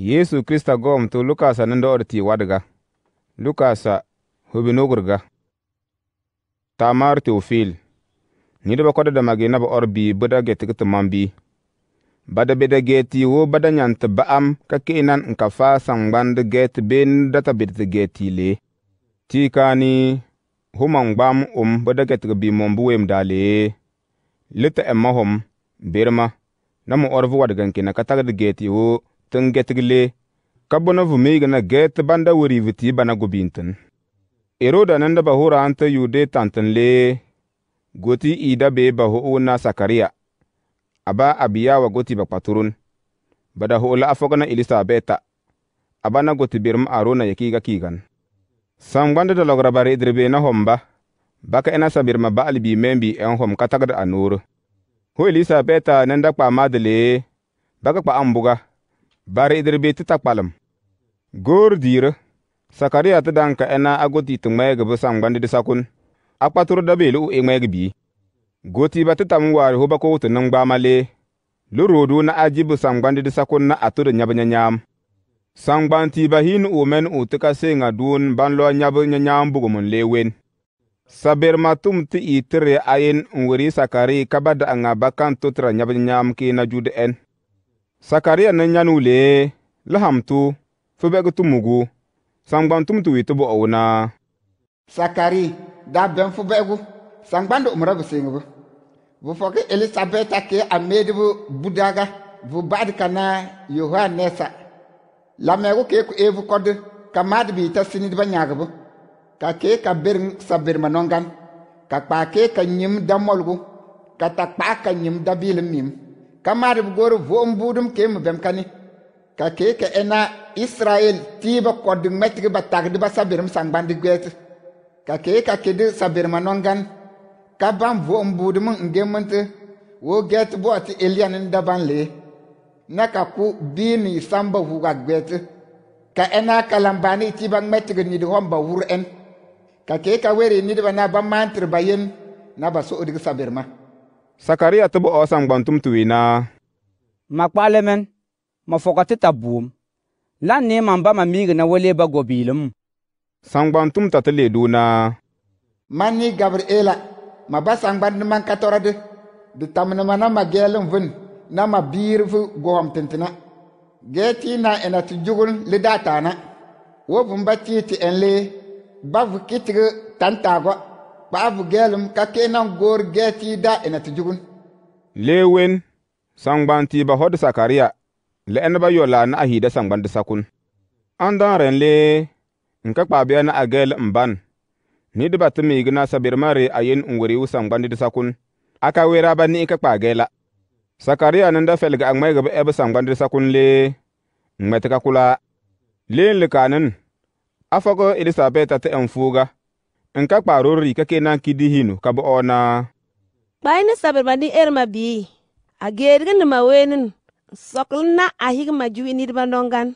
yesu krista gom tu lukasa nindor ti wadga lukasa hobinogurga tamar teofil nidba kodadamagi naba or bi bada getigi ti mam bi bada beda geti wo bada nyan ti ba'am ka ke'inan n ka faa sangbandi geti ben data bedi ti geti le ti kaani human gbam um bada getigi bi mombu wem daa lee li ti emma hum birma na mu orvu wadgan kina ka tagdi geti wo tin getigile getg le ka na get banda wuri viti bana gobintin eroda nan da bahura anta yude yuude le goti ida be bahu na sakariya aba abiya wa goti ba paturun. bada ho'o la afoga na beta. aba na goti birim arona yaki ga kigan sangwanda da logra bare idrebe na homba baka ina sabir ma ba'al bi membi en hom katagda anur ho beta nan da kpa madle baka kpa ambuga bari idir be ti takpalum goor diirə sakariya tə daŋ ka ena a goti tə ŋmɛɛgə bi saŋgbandi di sakun a kpatur da belu u i ŋmɛɛgə bi goti ba tə tam waari ho ba ko wuti nəŋgbaama lee lu roodu na aji bi saŋgbandi di sakun na a tudu nyabə nyanyaam saŋgbanti ba hin u men u tə ka seŋa duun ban lo nyabə nyanyaam bugumun lee wen sabirma tum ti i təre ayen n weri sakari ka ba da'aŋa ba kan totəra nyabə nyanyaam na jude en sakariya na nyanu le laham fubegu tu mugu sangban tum tu witu bo'o sakari da ben fubegu sangban do umra busingu bu foki elisabeth ke amedi budaga bu bad kana yohanesa lamegu ke ku evu kod kamad bi ta sinid banyagbu ka ke ka ber sabir manongan ka kpa ke ka nyim da ka ta kpa ka nyim da bilim kamari gor vom budum ke mu bem kani ka ke ke ena israel tiba kod metri ba tagdi ba sabirum sangbandi gwet ka ke ka ke de sabirum nongan ka bam vom budum ngemant wo get bo elian ndaban na ka ku bini samba hu ga gwet ka ena kalambani tiba metri ni de homba wur en ka ke ka weri ni de na ba mantir bayen na baso so odig sabirma sakariya tɩ b aoosam gbãntʋm tɩ weena ma kpale men ma fɔka tɩ ta buum la n ne man ba ma miigi na wale ba gobiilum sãngbãntʋm t'a tɩ leedoona man ni gabriela ma ba sãngbãnd man ka tɔrd d tamdema na ma gɛɛl n vẽn na ma biir vɩ goam tẽntẽna gɛɛ tɩ y na n ẽna tɩ jugl le daataana wo vẽn ba tii tɩ n lee ba vɩ kɩtg tan taagɔ paabu gelum ka kenan gor geti da ina ti jugun lewen sangbanti ba hod sakariya le en ba yola na ahida sangban de sakun andan ren le nka bia na agel mban ni de batumi igna sabir mare ayen nguri usang bandi de sakun aka wera ba ni ka kpagela sakariya nan da felga agmai gaba ebe sang bandi sakun le ngmetaka kula len le kanin afago elisabeta ta enfuga nka kparori kake na kidi hinu kabo ona bai ne sabir ba er ma bi a gergi ni ma wenin sokl na a hig ma ju ni ba dongan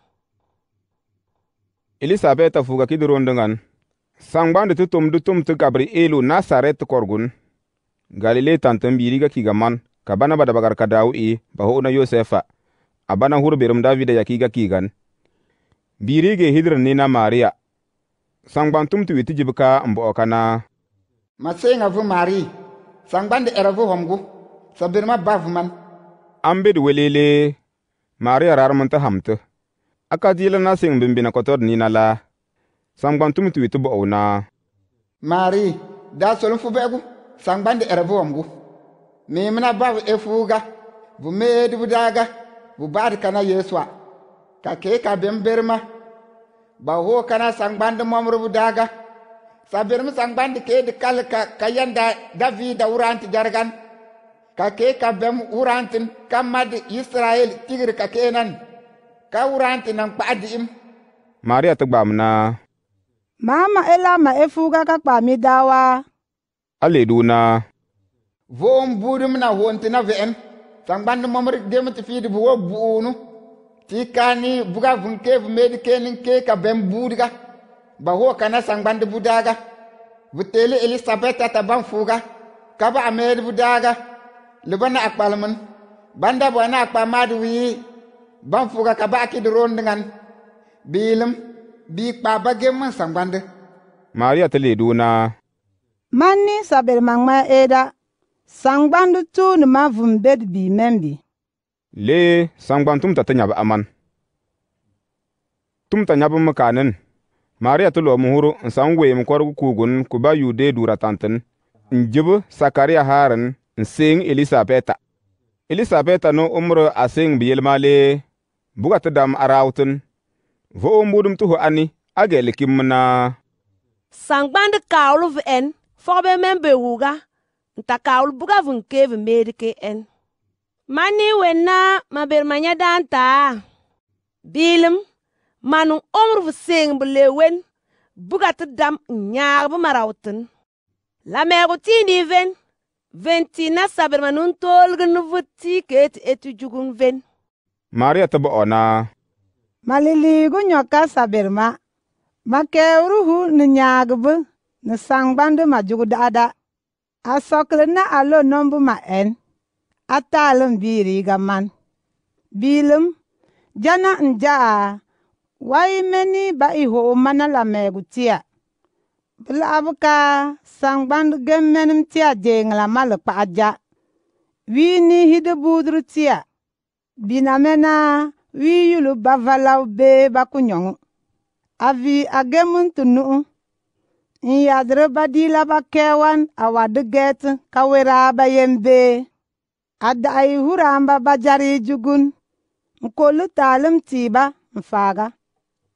elisabeth fuga kidi rondongan sangbandi ti tum di tum elu gabrielu nasaret korgun galile tantin biriga kiga man ka bana bada bagar ka dawu i ba ho'una yosefa a bana berum davida yakiga kigan birige hidir ni na maria sangban tum ti witi jibka n bo'o kana maseŋa vu maari sangban di ɛra vu homgu sabirima ba vuman an bidi welele maria rarmin ti hamti aka dila na seŋ bimbina kotod na la sangban tum ti witi bo'o na maari daa solum fu bɛ'gu sangban di ɛra vu homgu mimina ba vu e fuuga vu meedi bu daaga bu baadi kana yeesuwa ka kee ka bem berima baho kana sangbande momru daga sabir sang band ke de kal ka david davi da uranti jargan ka ke ka bem kamad israel tigir ka kenan ka uranti nan padim maria ta mama Ella ma efuga ka kpami dawa aleduna vom budum na hontina ven sangbande momru demti fidi buunu ti kani buga vun ke vumedi kenin ke ka ben budga ba ho kana sangbandi budaga vutele elisabeta ta ban fuga kaba amed budaga libana akpalmun banda bwana akpa madu wi ban fuga kaba akidron dengan bilim bi kpa bage man sangbandi maria tele duna manni sabel mangma eda sangbandi tu ni ma vumbed bi le sangban tum ta nyab aman tum ta nyab mkanin maria to lo muhuru nsan we m korgu kugun ku ba yude dura tantin njib sakaria harin nsing elisabeta elisabeta no umru asing biyelma le buga ta dam arawtin vo ombudum tuhu ani agel kimna sangband kaulu en fogbe membe wuga nta kaulu buga vun keve medike en Mani wenna ma manya danta. Bilim, manu omru fuseng bule wen, bugat dam nyaagbu marawtin. Lameegu tiindi ven, ventina na sabirma nun tolgin vutti etu jugun ven. Maria tabu ona. Maliliigu nyoka saber ma uruhu ni bu ni sangbandi ma jugu daada. A na alo nombu ma en a taalum biiriiga man biilum jana n ja'a wai meni ba i ho'om mana la meegu tia bi laɣibu ka saŋgbandigi menim tia deeŋla ma li kpaɣa ja wii ni di buudiri tia bina mena wii yulu ba valau bee ba ku nyɔŋu a vii a gemun ti nu'u n yaadiri ba diila ba kɛɛwan a wa di gɛɛti ka weraa ba yen bee adda'i huramba bajari jugun nkollu talum tiba, mufaga.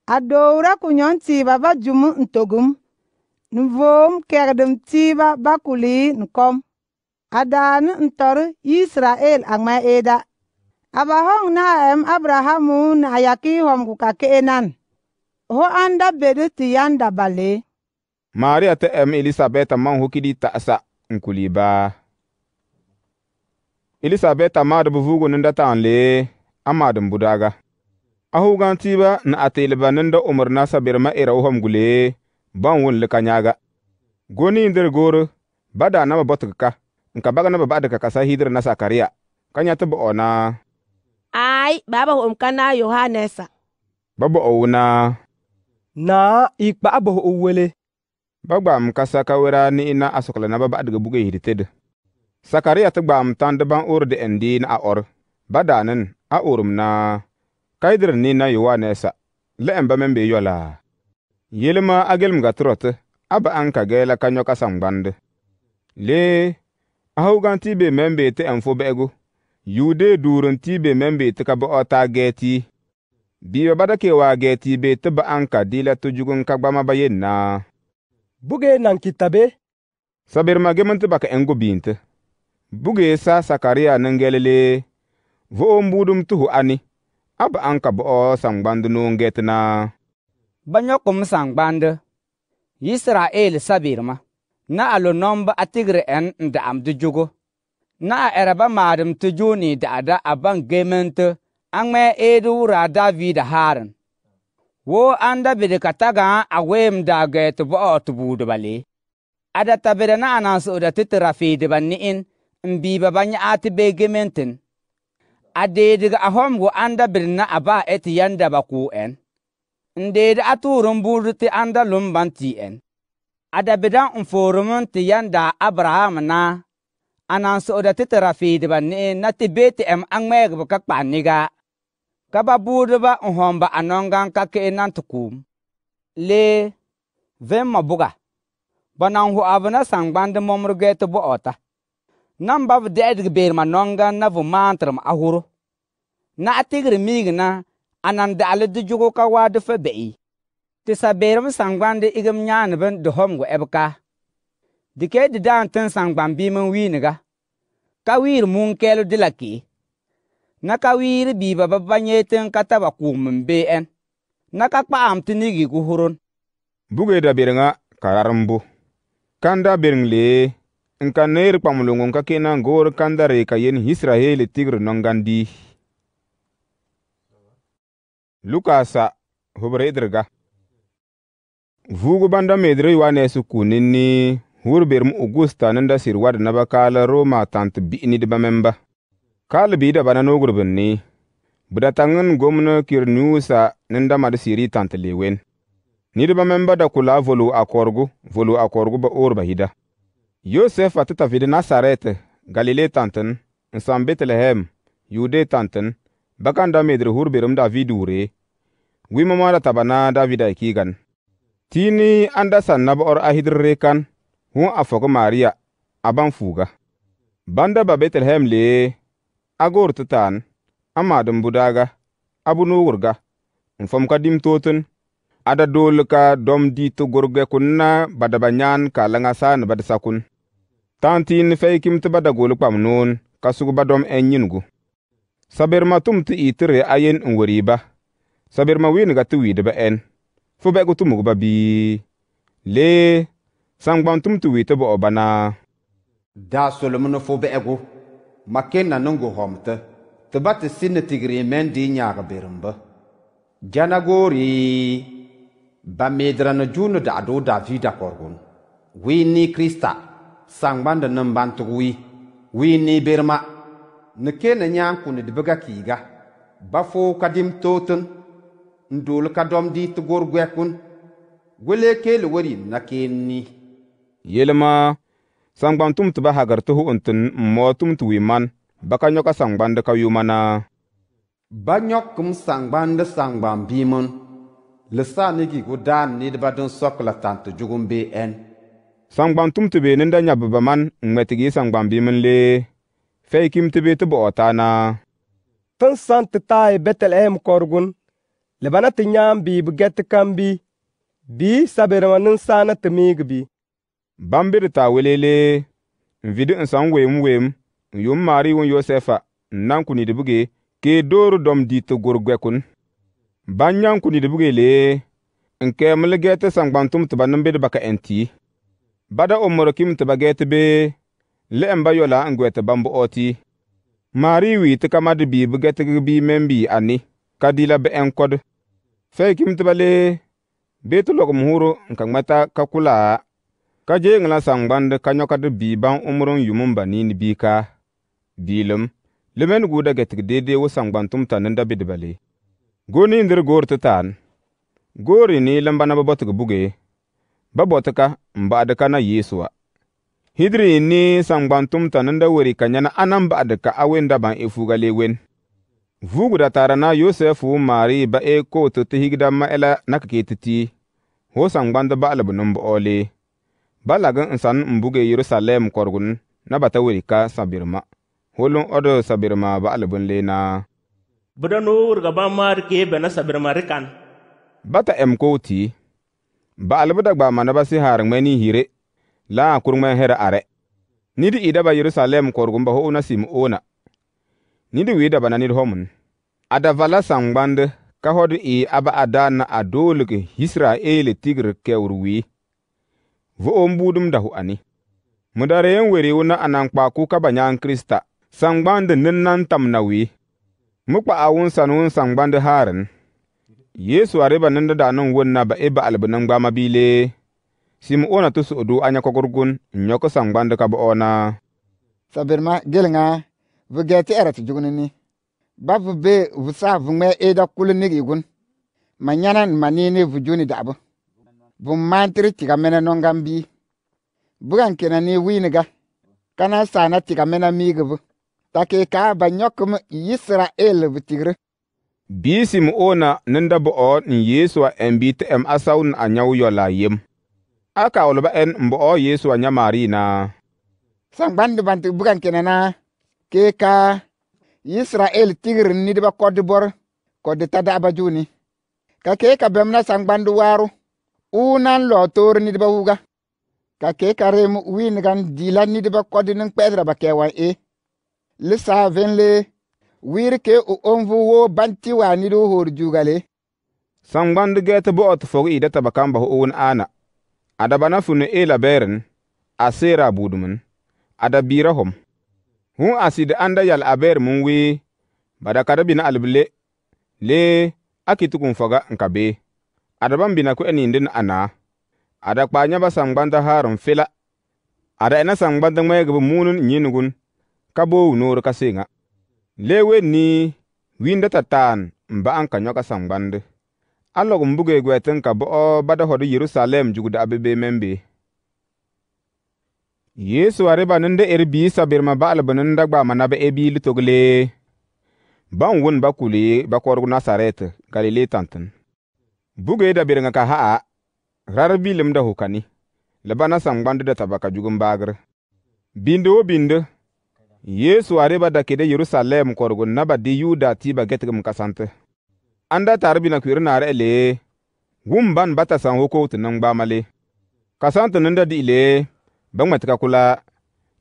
adoowra kunyon tiba ba jumu ntogum nvoom kegdum tiba ba nukom. nkom adaani ntor Israel aŋmɛ eeda aba na em abrahamu na a yaki hɔmgu ho anda da anda bale maria tɛ ɛm elisabɛta maŋ hokidi ta'asa elisabeth maad buvugu ninda taan lee a maadum budaga a na atelba ninda umur na sabir ma era uhom gule ban wun lika nyaga goni indir goro bada botu babotka nka baga na babada kaka sa hidir na kariya kanya bu bo ona ai baba hu umkana yohanesa baba ouna na ikpa abo owele bagba mkasa kawera ni ina asokla na baba adga buge hirited sakariya ti gbam tan diban ur di endin a or badanin a urum na kaidir ni na yuwa nesa le'en ba men be yola yelma agel ga trot aba an ka gela ka nyoka sangband le ahugan ti be men be ti en fo begu yude durun ti be men be ti ka ba ota geti ke wa geti be ti ba an ka dila tu jugun ka gbama ba yen na buge nan kitabe sabir ma gemanti baka engo binte buge sa sakariya nengelele vo mbudum tuhu ani ab an ka bo'o no nuunget na ba nyokum israel sabirma na alo nomba atigre a en n amdu jugo na a madam tujuni da ada aban a ban edu ra david haran wura anda haarin wo an da get ka taga a ada tabere gɛɛ ti a da tabida na a naŋ so'oda ti mbiba banya'ati beegementin adeediga ahomgu anda birna aba eti yanda baku'en ndeedi atuurun buudu ti anda lumban ti'en adabidan nfoorumun ti yanda abraham na anan so'oda ti ti rafiidiba ne na ti bee em a ŋmeegibu ka kpaniga ka ba buudiba kake homba a le, ka ki'i nan ti kuum buga ba bo'ota nan ba bu dɛ'ɛdigi beerema nɔnga na vu maantirim a na a tigiri miigi na a nan daɣili di jugu ka waa di fe be'i ti sabeerim sangbandi igim nyaanibin di homgu ɛbikaa di kee di daan tin sangban wiiniga ka wiiri muunkɛɛlu di la na ka wiiri biiba bi ba nyee tin ka taba kuumin bee ɛn na ka kpa'am ti nigi gu huron bugee da biriŋa ka rarimbu kan ber lee nka ner kpamlungu nka kina ngor kandare ka yen israeli tigr nongandi lukasa hubre idirga vugu banda medre wane su kunini hurber mu augusta nanda sir wad naba kala roma tant bi'ni de bamemba kal bida da bana nogur buda gomna kir nusa nanda mad siri tant lewen ni de da kula volu akorgu volu akorgu ba orba hida Yosef atitavidi Nazareti Galile tantin nsan Betlehem Yude tantin bakan da hurbe rum David Wi mama da tabana David kigan. tini anda sannaba or ahidirre kan hun afogo Maria aban fuga banda ba Betlehem le agor titan amadin budaga abunu urga, wurga nfom ka dim totin ada dol ka dom di gurge kunna badabanyan ka tantiin fe kim ti badagol kpam nuun ka sugu badom en nyingu saberma tum ti i tire ayen n weri ba sabirma winiga ti wiidiba en fu be'gu tumug ba bii lee sangbam tum ti wii bo'o ba naa daa solum ni fu be'gu makinna ningu homti ti ba ti si ni tigiri men dii nyaagi birimbi jana goori ba miidira ni juu ni da'duu davida korgun wii nii krista sangbandu ni n bantigu wi wii niiberima ni ke ni nyaanku ni dibiga kiiga bafoo ka dim tootin n dooli ka dɔm dii ti gor gwɛkun gwelee keeli wari na keen ni yelima sangban tum tiba hagar tihu n tin tum ti wi man baka nyɔka sangbandi ka yuma na ba nyɔkim sangbandi sangban biimin li saa nigi gu daan nidba din sɔkla tantu jugum bee ɛn sangbaŋ tum tɩ beenin da yãb ba man n ŋmɛ tɩg yɩ sangbaŋ le fɛy kim tɩ bee tɩ bɔ'ɔ na. tɩn san tɩ taai betlehem kɔregun la ba na tɩ yãam bi bɩ gɛt kambi bi sabɩrema ninsaana tɩ miig bɩ bãmb bɩ d taa welele n vɩd n sãn weem weem n yʋm maari wun yosɛfa n na n kũ nidbge kee dooru dɔm dɩɩ tɩ gor gwɛkun bãn yã n kũ nidbge le n kɛɛm l gɛɛ tɩ sãngbaŋ tʋm tɩ ba nimbɩd ba ka ɛn tɩ bada o morokim tiba geti be le'en ba yola gwete bambu oti mari wi ti kama di bi bi bi ani kadila di la kod fei kim be ti lokum huru n kakula ka je ka jeeŋi ka nyoka bi ban umurun yumun ba nini bi ka biilum lemen guda getigi dede wo sangban tumta ninda bidiba goni go nindir goor titaan ni lamba na ba buge ba botika mbadika na yesuwa hidri ni sangbantum tananda wori kanyana anan awen awenda ban efugale wen vuguda na yosefu mari ba e ko to tihigda ma ela nakaketiti ho sangbanda ba alabu ba ole balagin insan mbuge yerusalem korgun na bata ka sabirma holun odo sabirma ba alabun lena budanu urga ba mar ke bana sabirma rikan bata emkoti Ba'albda gba manaba si har ŋmeni hire la a kur ŋmen her are. Nidi ida ba Yerusalem korgumba ho una sim ona. Nidi wida ba na nid homun. Ada vala sangbande ka hod i aba adana adolige Israele tigre kewr wi. Vo om budum dahu ani. Mudare yen weri una anankpa ku ka ba nyan Krista. Sangbande nin nan tam na wi. Mukpa awun san wun sangbande haren yesu areba nanda da nan wonna ba eba albinan gbama bile simona tu su'udu anya kogurgun nyoko sangbande ka boona sabirma gelnga vugeti erati jugunini ba vu be vu sa vu ngwe eda kulu nigi gun ma nyana ma nini vu juni dabu vu mantiri tiga mena nongan bi bugan kina ni winiga kana sana tiga mena migi vu take ka ba nyokum yisrael vu tigri biisim ona nenda bo'o n yeesuwa en bi ti em asawun a nyau yola yem a kawulba en n bo'o yeesuwa nya marina sangbandi banti bugan kinana ke ka yisrael tigirin nidiba kodi bor kodi tadaba juni ka ke ka bemna sangbandi waru unan lo toor nidba wuga ka ke ka rem winigan dila nidiba kodi nin kpɛɛsiraba kɛwan e li saaven le wirke u onvu wo banti wa niru hor jugale sangband get bo to fogi ida tabakamba ho un ana adabana funu ela beren asera budumun adabira hom hu asid anda yal aber mun wi bada kada bina albile le akitukun foga nkabe adaban bina ku eni ndin ana ada kpanya ba sangbanda harum fila ada ena sangbanda ngwe gbu munun nyinugun kabo nuru kasinga lewe ni windata taan n ba'an ka nyoka sambandi a lok n buge gwɛtin ka bo'o bada hɔdu yerusalem jugda a bebe men be yesu a riba nindi eri bii sabirima ba'al bi ninda gbama na bi e bii litoglee ban wun ba kuli ba korgu nasaret galile tantin buge da birnga ka ha'a rar bilim da hukani laba na sangbandi da tabaka jugum bagir binde wo binde yesu areba da kede yerusalem korgo naba di yuda ti ba getigim kasante anda tarbi na kwiri le. ele ban bata san nan tinan male kasante nanda di ile ban tika kula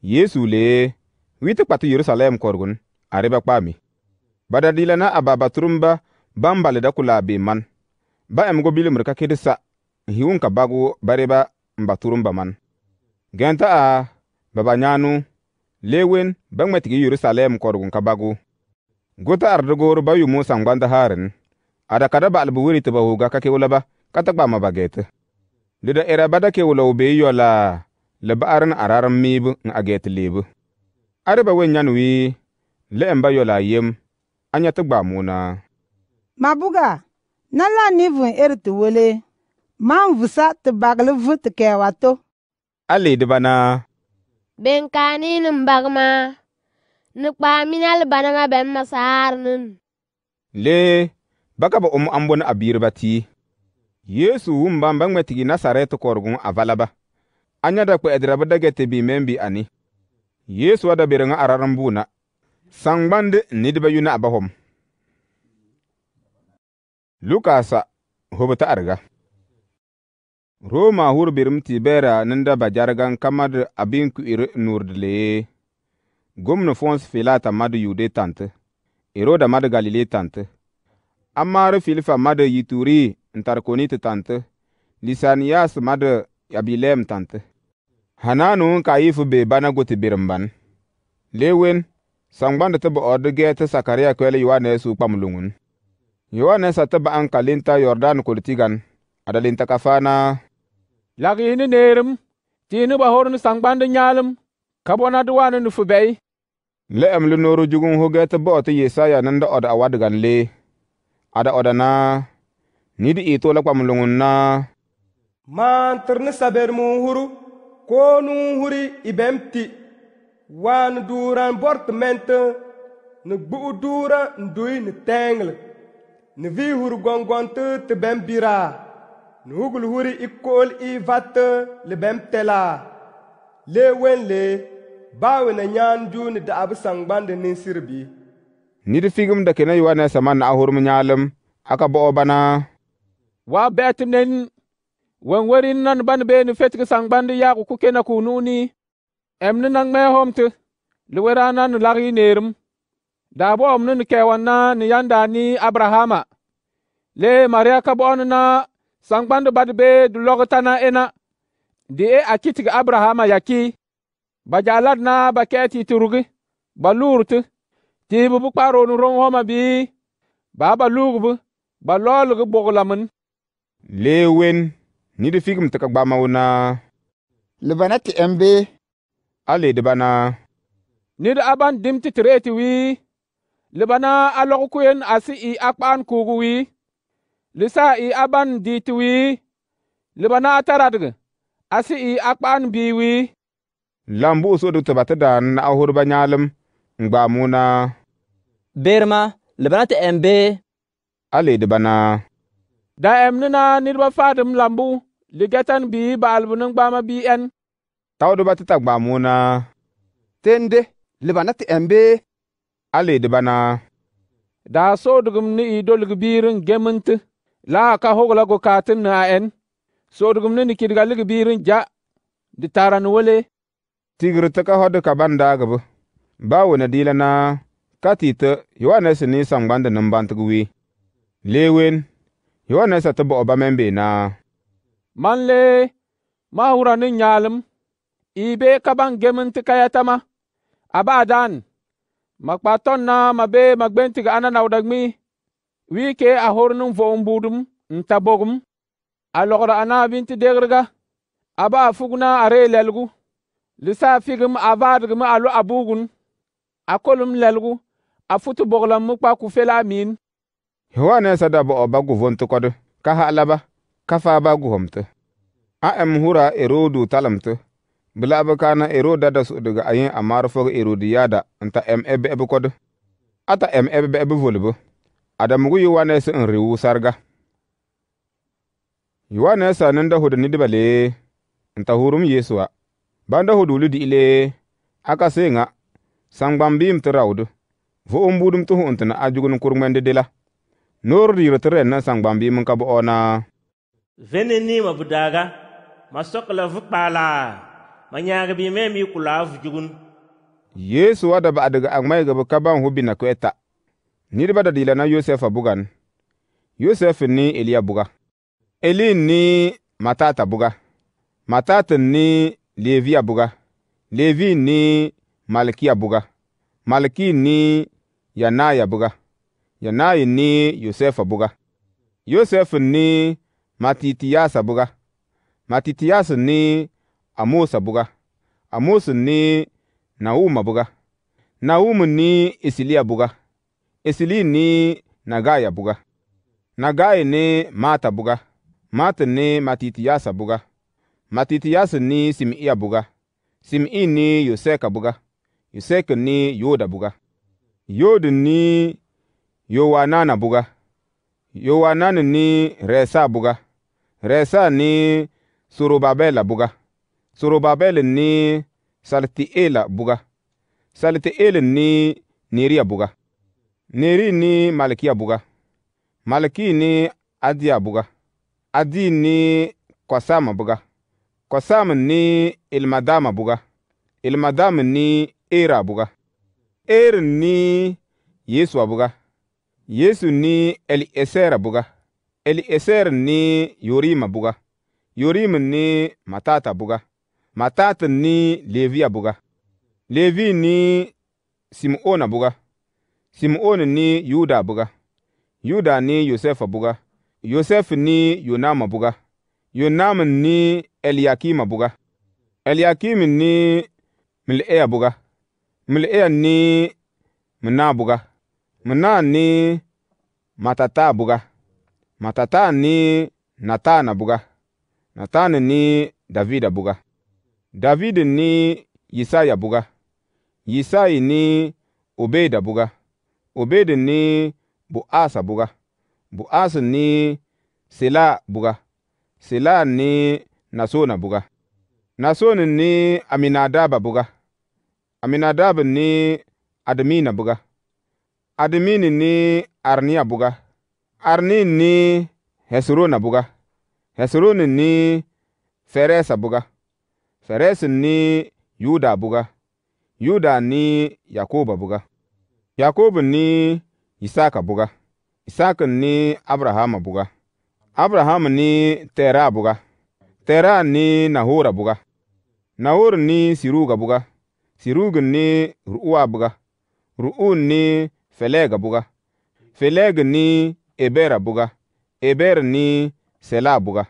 yesu le witi kpatu yerusalem korgun areba kpami bada dila na ababa turumba bale da kula be man ba go bilim rika kedi sa hiwun ka bagu bareba mba man genta a baba nyanu lewen ba ŋmɛtigi yerusalɛm kɔrgun ka bagu gota ardogoor ba yu musa ŋgwanda haarin ada kada ba'albu wiri ti ba huga ka kewulaba ka ta gbama ba geeti lida era bada kewula wu bee yɔ la li ba'arin ararin miibu n a geeti leebu ari ba wen nyani wii le'en ba yɔ la a yem a nyɛ ti gbamu na mabuga na la ni vun eri ti wele man vusa ti bagili vu ti kɛɛwa to a leediba naa ben kaninin bagma ni kpaminal ma ben masarnin le baka ba um ambon abir bati yesu um bam bangme tigi nasaret korgun avalaba anya da kwe edra ba te bi membi ani yesu bi ranga araran buna ni de bayuna abahom lukasa hobata arga Roma bera tibera ninda bajargan kamad abin ku'ir nurdileye. Gumnu fons filata madu yude tante. Iroda madu galile tante. Amar filfa madu yituri ntarkonit tante. Lisanias madu yabilem tante. Hananu yifu be bana birimban. Lewen, sangbanda tibu ordu geti sakariya kwele yuwanesu kpamulungun. Yuwanesa tibu an kalinta Yordan kultigan. Adalinta kafana lag yini neerem tiini ba horni sangbande nyaalem kabona du wani nu fubei le am lu nooru jugun hu geta booti yesaya nanda oda awad gan le ada oda na nidi i tola kwam lungun na man terni saber mu huru ko nu huri ibemti wan duran bort ment ne bu duran duyi ne tengle ne vi huru gongon te te bembira bira nugul huri ikol i vate libem tela le wenle bawe na nyan juni da abu sangbande nin sirbi nid figim da kena yuwane sama na ahurmu nyalem aka bo'o bana wa betim nen wen werin nan ban be ni fetki sangbande yaku ku kena ni. emni nang me homte liwerana ni lagi nerim da bo'om ni na ni yanda ni abrahama le maria ka bo'on na sangbandi bad be du tana ena di e a kitigi abrahama yaki ba jalat na ba kɛɛti tɩ rugi ba luurtɩ tɩɩb bɩ kparoon rõng homa bɩ baa ba luugb ba lɔɔlg boglamen lee wen ni di figim tɩ ka gbama wuna lebana tɩ ɛm bee a leedbana nid a ban dɩm tɩ tɩ reetɩ wii lebana a lɔg kuen a sɩ ɩ a kpaan kuugu wii lisa i aban dit wi libana ataradg asi i akpan bi wi lambu so do ba dan na ahur banyalum ngba muna gbaamu na beerema libana tɩ ɛm bee a leedba na da ɛm na nidba faadem lambu ligatan bi balbu ngba ma bi en taodba tɩ t'a gbaamu na tende libana tɩ ɛm bee a leedba na so soodgem ne i dolg biir la ka hogla go katin na en so dugum ne kidga galig birin ja di taran wole tigir ta ka hodu ka banda gabu ba wona dila na kati ta yohanes ni sangbanda nan wi lewen yohanes ta bo ba membe na manle ma hura ni nyalum ibe ka ban gemin ti kayatama abadan makpaton na mabe magbentiga ananawdagmi ke a hornun vo'um budum nta bogum a logra ana a degrga aba fugna are lelgu lisa figum a vadgum alu abugun a kolum lelgu a futu boglam mu kpa ku fela min hiwa ne sada bo ba guvon tukodu ka halaba ka fa ba guhomte a em hura erodu talamte bila abu kana eroda da su daga ayin a fog erodiya da nta em ebe ebe kodu ata em ebe ebe volbu adamugu yowanes n riwu sarga yowanes da hudu in nta hurum yesuwa da hudu di ile aka senga sangbam bim ti rawdu vo umbudum tu hun tina ajugun kurmendi dila nur dir ti ren na bi bim ka bo ona vene ni ma budaga ma sokala vu kpala ma nyaag bi me mi kula vu jugun yesu da ba daga agmai ga kaban hubina ko eta Niriba da dila na Yosef bugan. Yosef ni Eliya buga. Eli ni Matata buga. Matata ni Leviya buga. Levi ni Malkiya buga. Malki ni Yanaya buga. Yanaya ni Yosefa buga. Yosef ni Matitiyasa buga. Matitiyasa ni Amosa buga. Amos ni Nauma buga. Naumu ni Isiliya buga esili ni nagaya buga nagaye ni mata buga mata ni matitiyasa buga matitiyasa ni sim'iya buga sim'i ni yoseka buga yoseka ni yoda buga yoda ni yowanana buga yowanana ni resa buga resa ni sorobabela buga sorobabela ni salti'ela buga salti'ela ni niriya buga Neri ni malikia buga. maliki ni adia buga. Adi ni kwasama buga. Kosama ni Ilmadama buga. Ilmadama ni Era buga. Er ni Yesu buga. Yesu ni Eliesera buga. Eliezer ni Yorima buga. Yorima ni Matata buga. Matata ni Leviya buga. Levi ni Simona buga. Sim'oni ni Yuda buga, Yuda ni Yosefa buga, Yosefu ni Yonama buga, Yonama ni Eliyakima buga, Eliyakim ni Mil'eya buga, Mil'eya ni Mna buga, Mna ni Matata buga, Matata ni Natana buga, Natana ni Davida buga, Davidi ni Yisaya buga, Yisayi ni Obeda buga obedin ni bo'asa buga bo'asin ni sela buga selan ni nasona buga nasonin ni aminadaba buga aminadabin ni admina buga adminin ni arniya buga arnin ni hesrona buga hesronin ni feresa buga feresin ni yuda buga yuda ni yakoba buga yakobu ni isaka buga isaka ni abrahama buga abrahama ni tera buga tera ni nahura buga nahur ni siruga buga siruga ni ru'uwa buga ru'u ni felega buga felega ni ebera buga ebera ni sela buga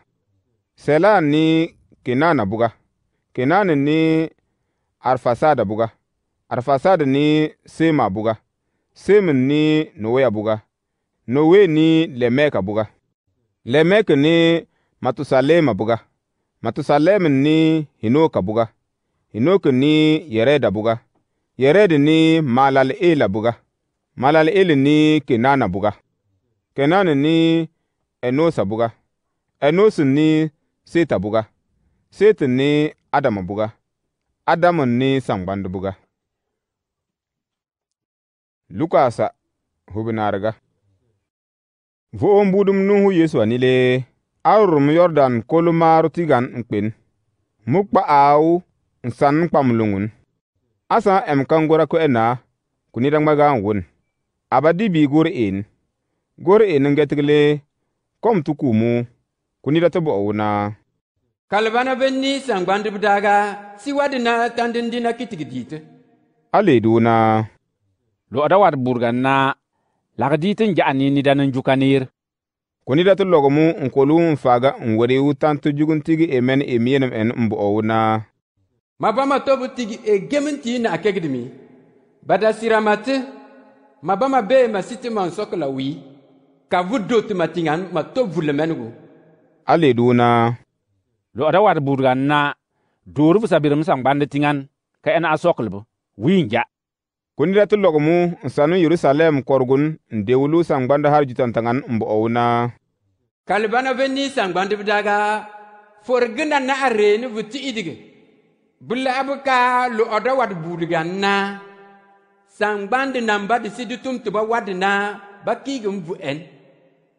sela ni kinana buga kinana ni arfasada buga arfasada ni sema buga semen ni nowe abuga nowe ni lemeka buga lemek ni matusalem abuga matusalem ni hinok abuga hinok ni yered abuga yered ni malalel abuga malalel ni kenan abuga kenan ni enos buga enos ni set abuga set ni adam abuga adam ni sangbandi buga lukasa hubnarga vo'om budum nuhu yesu anile aurum yordan kolumaaru tigan nkpen mukpa au nsan nkpam asa em kangora ko ena kunida ngmagan wun abadi bi gor en gor en ngetikle kom tukumu kunida tobo wuna kalbana benni sangbandib daga siwadina tandindina kitigidite aleduna lo'oda wat burgan na lak diit n ja'ani nida nin juka niir ku nida ti logumu n kolu n faaga n weriwu tan ti jugun tigi emen emiyenem en n bɔɦɔɔ-wu na ma bama tobu tigi e gemin tii na a kegdimi bada sirama ti ma bama bee ma siti man soki la wii ka vu do ti ma tiŋan ma tob vulemengu a wu na lo'oda wat burgan na dooru fu sabirim sangbandi tiŋan ka en a sokilbu wii n ja kunira ti logumu n sanu yerusalɛm kɔrgun n dewulu sangbandi har jutantaŋan n bo'owu na kalbana be ni sangbandi bidaga forgina na a reeni bu ti'idige bula abu ka lu'odo wad buudigan na sangbandi namba di sidi tum ti ba wad na ba kiigin bu'en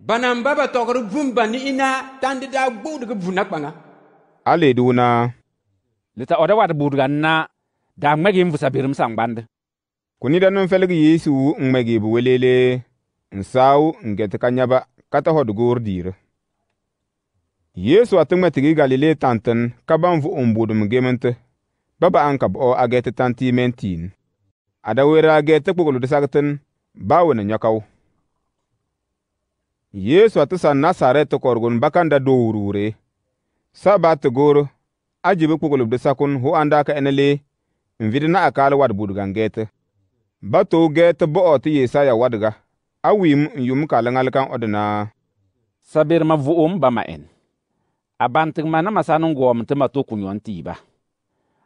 banamba ba togri vum ba na tandi daa gbuudigi vuna kpaŋa a leediwu na lita odo wad buudigan na daa ŋmɛgi n vusa birim sangbandi ku nida nun felg yeesu n ŋmɛgiib weleele n saawu n get ka nyaba ka ta hɔd goor diir yeesu a tiŋmɛ tigi galile tantin ka ban n budum gementi ba ba an kab o a get tan tiimen tiin ada wera a get ti kpuglud sagtin bawuni nyɔkaw yeesu a ti san nasaret ti kɔrgun bakanda dowuruure sabat ti goor a jibi kpuglubdi sakun hu anda ka enele n vid na a kaal wat budgan geti ba to ge ti bo'o ti yesaya wadga a wiim n yum kalaŋal kan odina sabir ma vu'um ba ma en a bantik ma na ma sanin gom ti ma to kunyon ti ba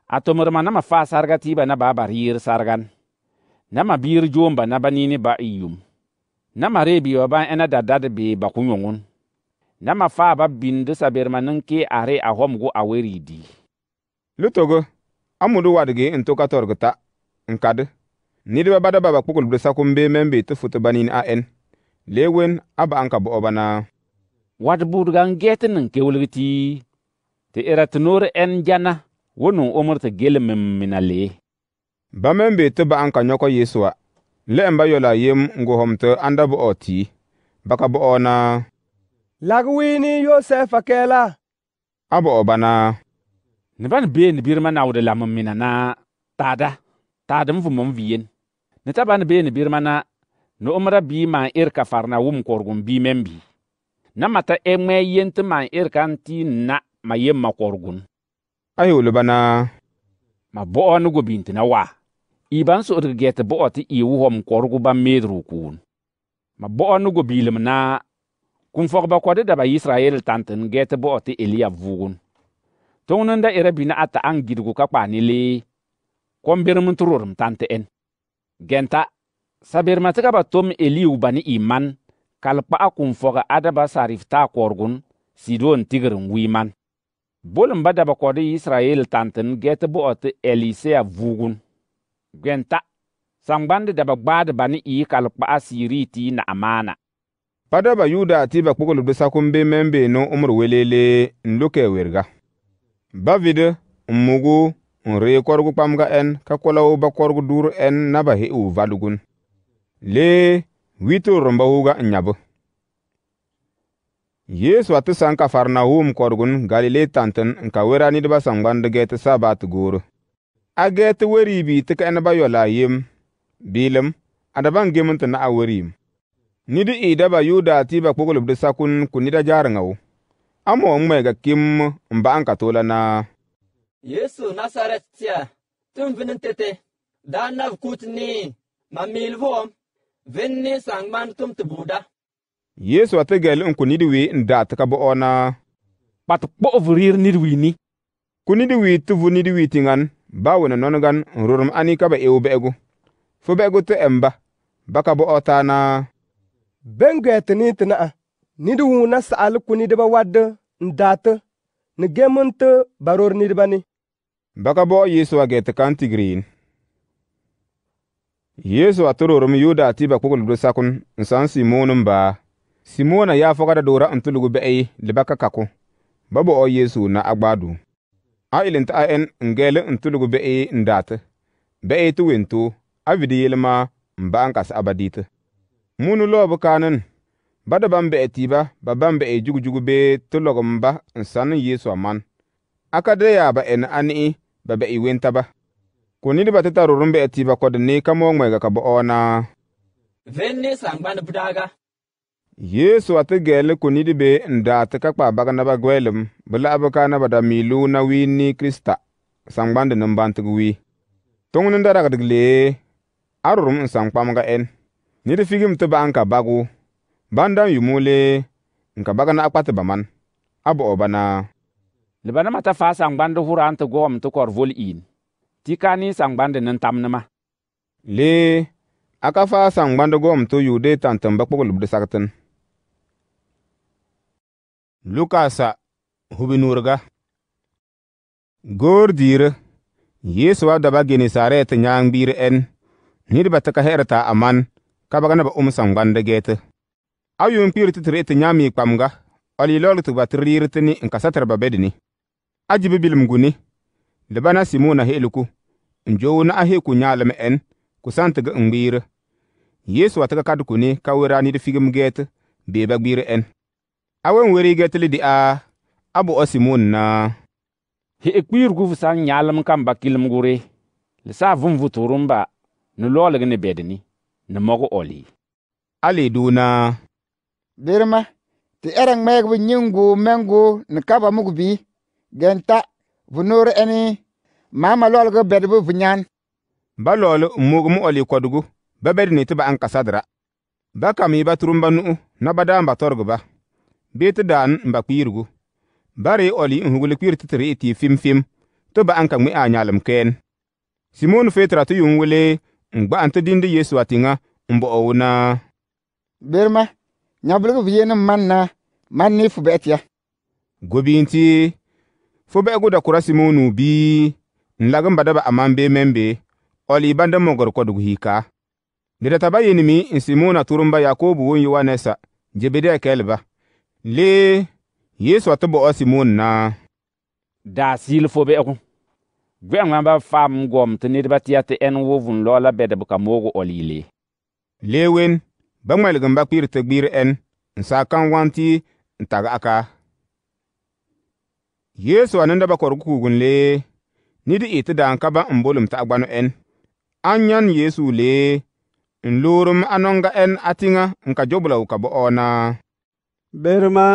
a tomir ma na ma faa sarga tiiba na ba bar yir sargan na ma biir jom ba na ba nini ba yum na ma rebi ba ban ena dadad be ba kunyɔŋun na ma faa ba bindi sabir ma nin ke are a hom go a weri di lutogo amudu wadgi in to ka torgta in kadi niriba bada ba ba kpukul bila sakum be men be ti futi banin a en lewen a ba an ka bo'o na wat burgan get nin kewulgi ti ti ira ti noor en jana wonun umur ti gel min mina le ba men be ti ba an ka nyoko yesuwa le en ba yola yem nguhom ti anda bo'o ti baka bo'o na lag wiini yosefa keela a bo'o bana ni ban be ni birma nawde lamin mina na tada taadum fu mum vi yen ni taba ni bee ni birima na ni umra bii maan ir ka farna wum korgum bii men bii na mata e ŋmɛɛ yen ti maan ir kan tii na ma yen ma korgun ayo liba na ma bo'o ni gobin ti na waa iban so'odgi gɛti bo'o ti ii wuhɔm korgu ban meedru kuun ma bo'o ni gobiilim na kun fɔgba kɔdi daba yisrael tantin gɛti bo'o ti eliya vuugun tʋng ninda ira bina ata an gidgu ka kpaa ni lee kombirmin ti rorim tanti'en genta sabirma ti ka ba tom eliu bani iman kal kpa'a kun foga adaba sarif ta korgun sidon tigirin wiman bolin ba daba kodi israel tantin geti bo'o ti elisea vugun gwenta sangbandi daba gbaadi bani i kal kpa'a siri ti na'amana pada ba yuda ti ba kpogol bisa kumbe membe no umur welele nluke werga ba vidi mugu nre korgu pamga en ka kwalawu ba korgu dur en naba he'u valugun le witur mbawuga nyabu yesu ati san kafarnahum korgun galile tantin ka wera nidba sangbandi geti saba sabat gooro a geti weriibi ti ka enba yola yim biilim adaban gimin ti na'a weriim nidi idaba yuda ti ba kpoglubdi sakun ku nida jarinŋawu a mo kim n ba'an ka tola na Yesu Nasaretia tun vinin tete, da nav kut ni ma milvom, vinni sangman tum buda. Yesu ate gel un kunidwi nda tika bo ona, pat kpo vurir nidwini. Kunidwi tuvu nidwi tingan, ba wena nonogan rurum ani kaba ewu begu. Fu begu te emba, baka bo ota na. Bengwe te tina, nidwu na saal kunidiba wad ta ni gemunta baror nidibani. bakabo yesu ageti kan tigrin yesu a yuda ti ba sakun n san simonum baa simona ya fogada dora n tulugu be'ei libaka kaku babo o yesu na agbadu a ilint a en n geli n tulugu be'ei n dati be'ei ti wento a vidi yelma n ba'an kas abaditi munu lobu kanin bada ban be'e tiba ba ban e jugu jugu bee ti logum ba n sanin yesu a man a ka de ba en a ni'i ba be ba taba kuni di batita rurun be ati ba kodini kamo ngwega ka bo ona venne sangban budaga yesu ati gele kuni di be ndati ka kpa baga na ba gwelum bula abuka na bada milu na wini krista sangban di nimbantig wi tungni daragdig lee a rurum n san kpamga en nidi figim ti ba n ka bagu ban dan yumu lee n ka baga na akpati ba man a bo'o ba na libanama ta faa sangbandi huran ti gowam ti kɔr vol iin ti kani sangbandi nin lee le ka faa sangbandi gowam ti yuude tantin bi kpugilib di sagtin lukasa hubinuriga goor diire yeesu wa daba genesaret ti nyaangbiiri en niriba ti ka herita aman ka baga na ba um sangbandi geeti a yuun kpiiri ti ti ri'i ti nyaamii kpamga ɔl yi lɔɔri ti ba ti riiri ni n ka satiriba be di ni ajibi bilim guni liba na heliku heliku njo na ahe ku nyalam en ku ga ngbire yesu atiga kad kuni ka wera ni figim get be ba gbire en awen weri get li di a abu a simon na he ekbir gu fusan nyalam kam bakilim gure le sa vum ba nu lolig ni bedni na mogu oli ali duna dirma ti erang meg bu nyingu mengu ni kaba bi. gen ta vunuuri eni maama lɔlgu bɛdibu vunyan ba lɔɔlu n muugum ɔli kɔdugu ba bɛdi ni ti ba ankasadira ba kam yi ba turum ba na ba daan ba tɔrgu ba bii ti daan n ba kpiirigu ba ri ɔli n hugli kpiiri ti fimfim ti ba an ka ŋmi a nyaalim keen simon fetura ti yun wili n gba'an ti dindi yeesu a tiŋa n bo'owu naa berima nyabiligu viyenim man na man ni fu bɛ'ɛtiya gobiin fo bɛ guda kurasi munu bi n lagin badaba aman be men be oli banda mogor kodug hika dirata ba yenimi n simona turumba yakobu won yowanesa jebediya kelba lee yesu ati bo'o simon na daas yil fo be'egu gwɛŋa ba faam gɔm ti nidba tia ti ɛn wuvun lɔ la bɛdb ka moogu ɔl yile wen ba ŋmɛlgin ba kpiir ti gbiir ɛn n saa kan wan n tag aka yesu anan daba korgu kugun le nidi iti dan kaba n bolum ta agbanu en an yan yesu le n lurum anonga en atiŋa n ka jobulau ka bo ona berma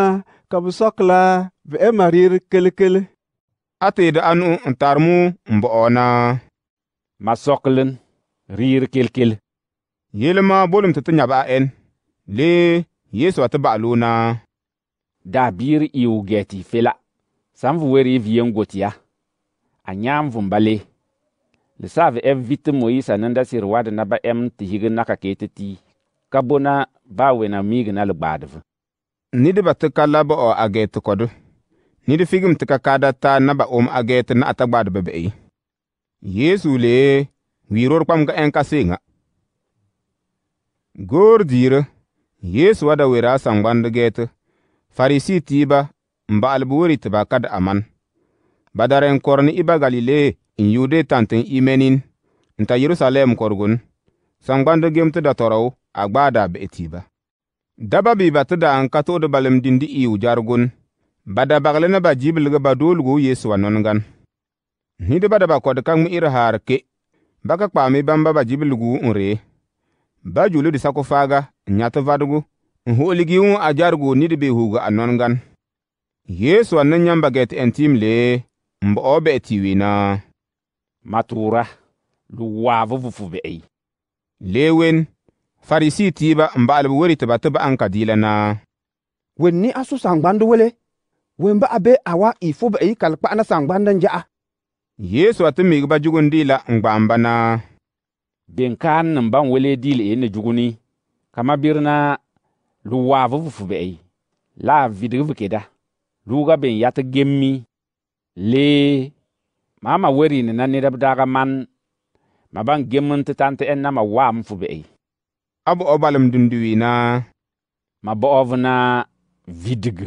ka bu sokla be e marir kelkel atida anu n tarmu n bo ona ma soklen rir kelkel yelma bolum ti ti nyaba en le yesu ati ba'luna dabir iwu geti fela sãn wer y vɩɩm got ya a yãam vũmbale lesav ɛb vit moyɩsa nẽnda sɩd wad naba ɛm tɩ yig naka kee tɩ tii ka bona baa wẽna miig na legbaadv nidba tɩ ka la ba'o a gɛɛ tɩ kɔd nid figim tɩ ka kaada taa naba om a gɛɛ tɩ na a ta gbaadbã bɩ'i e. yeesu le wiiror kpam ka ɛn ka sɩɩŋa goor diirã yeesu wada wera a sãngbãnd gɛɛ farisi tiiba mba'al buuri tɩ ba kad aman ba da ren kɔr ni iba galile n yuude tantin imenin n ta yerusalɛm kɔrgun sãngbãnd gem tɩ da tɔrɔw a gbaada be'e tiiba daba bi ba tɩ da n ka tʋʋd balem dĩndi iiu jargun ba da bagle na ba jiblg ba doolgu yeesu wa nongan hĩd ba da ba kɔd ka ŋmi'ir haar ke ba ka kpaami bãmba ba jiiblgu n ree ba julud faaga n yãt vadgu n ho'olgiu a jargu nid be huugu a nongan yesu anna nyambaget entim le mbo be tiwina matura luwavu vufu be'i lewen farisi tiiba n ba'alb weri tiba ti ba'an ka diila na wen ni a su sangbandi wele wen ba a be awa i fu be'i ka li kpa'ana sangbandi n ja'a yeesu a ti miigba jugundi la n gba'amba na ben kaan nin ban wele diil e ni juguni kama birna luwavu vufu be'i la a vidigi vikeda ruga ben yat gemmi le mama weri ni na nirab daga man ma ban gemmin ti tante en na ma waam fu be abu obalum dunduwi na ma bo'ov na vidig